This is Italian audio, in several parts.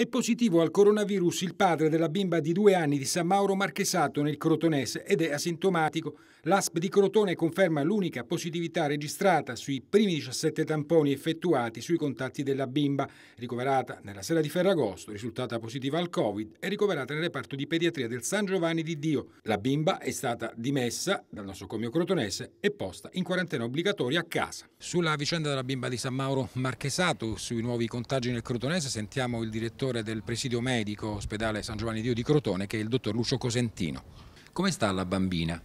È positivo al coronavirus il padre della bimba di due anni di San Mauro Marchesato nel Crotonese ed è asintomatico. L'ASP di Crotone conferma l'unica positività registrata sui primi 17 tamponi effettuati sui contatti della bimba, ricoverata nella sera di Ferragosto, risultata positiva al Covid e ricoverata nel reparto di pediatria del San Giovanni di Dio. La bimba è stata dimessa dal nosocomio crotonese e posta in quarantena obbligatoria a casa. Sulla vicenda della bimba di San Mauro Marchesato, sui nuovi contagi nel Crotonese, sentiamo il direttore direttore del presidio medico ospedale San Giovanni Dio di Crotone, che è il dottor Lucio Cosentino. Come sta la bambina?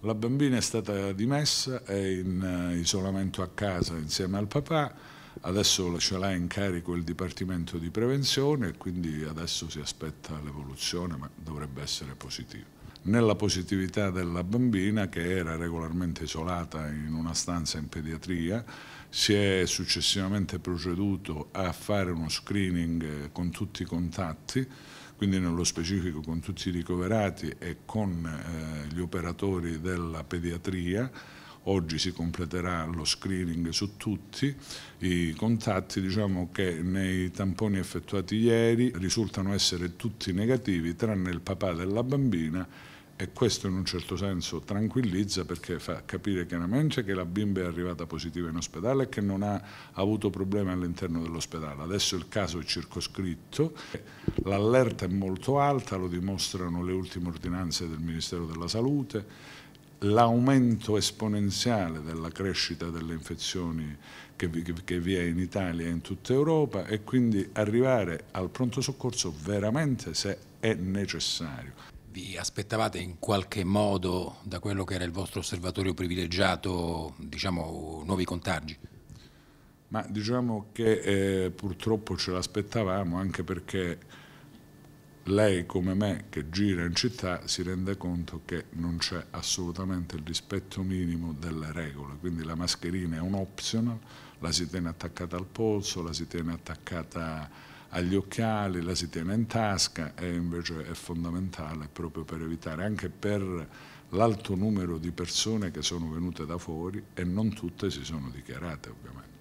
La bambina è stata dimessa, è in eh, isolamento a casa insieme al papà, adesso ce l'ha in carico il Dipartimento di Prevenzione e quindi adesso si aspetta l'evoluzione, ma dovrebbe essere positiva nella positività della bambina che era regolarmente isolata in una stanza in pediatria, si è successivamente proceduto a fare uno screening eh, con tutti i contatti, quindi nello specifico con tutti i ricoverati e con eh, gli operatori della pediatria. Oggi si completerà lo screening su tutti i contatti, diciamo che nei tamponi effettuati ieri risultano essere tutti negativi tranne il papà della bambina e questo in un certo senso tranquillizza perché fa capire chiaramente che la bimba è arrivata positiva in ospedale e che non ha avuto problemi all'interno dell'ospedale. Adesso il caso è circoscritto, l'allerta è molto alta, lo dimostrano le ultime ordinanze del Ministero della Salute, l'aumento esponenziale della crescita delle infezioni che vi, che vi, è in Italia e in tutta Europa e quindi arrivare al pronto soccorso veramente se è necessario vi aspettavate in qualche modo da quello che era il vostro osservatorio privilegiato, diciamo, nuovi contagi? Ma diciamo che eh, purtroppo ce l'aspettavamo anche perché lei come me che gira in città si rende conto che non c'è assolutamente il rispetto minimo delle regole, quindi la mascherina è un optional, la si tiene attaccata al polso, la si tiene attaccata agli occhiali, la si tiene in tasca e invece è fondamentale proprio per evitare, anche per l'alto numero di persone che sono venute da fuori e non tutte si sono dichiarate ovviamente.